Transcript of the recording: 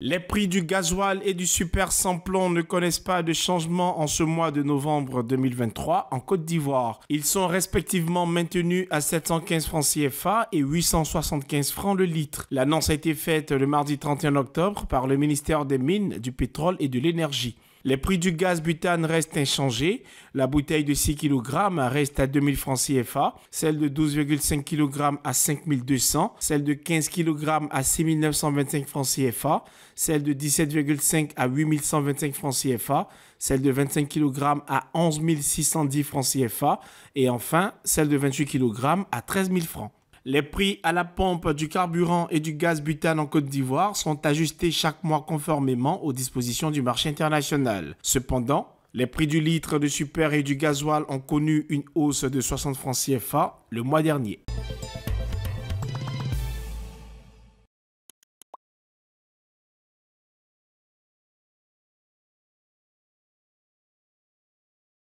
Les prix du gasoil et du super samplon ne connaissent pas de changement en ce mois de novembre 2023 en Côte d'Ivoire. Ils sont respectivement maintenus à 715 francs CFA et 875 francs le litre. L'annonce a été faite le mardi 31 octobre par le ministère des Mines, du Pétrole et de l'Énergie. Les prix du gaz butane restent inchangés. La bouteille de 6 kg reste à 2000 francs CFA, celle de 12,5 kg à 5200, celle de 15 kg à 6925 francs CFA, celle de 17,5 à 8125 francs CFA, celle de 25 kg à 11 610 francs CFA et enfin celle de 28 kg à 13 000 francs. Les prix à la pompe du carburant et du gaz butane en Côte d'Ivoire sont ajustés chaque mois conformément aux dispositions du marché international. Cependant, les prix du litre de super et du gasoil ont connu une hausse de 60 francs CFA le mois dernier.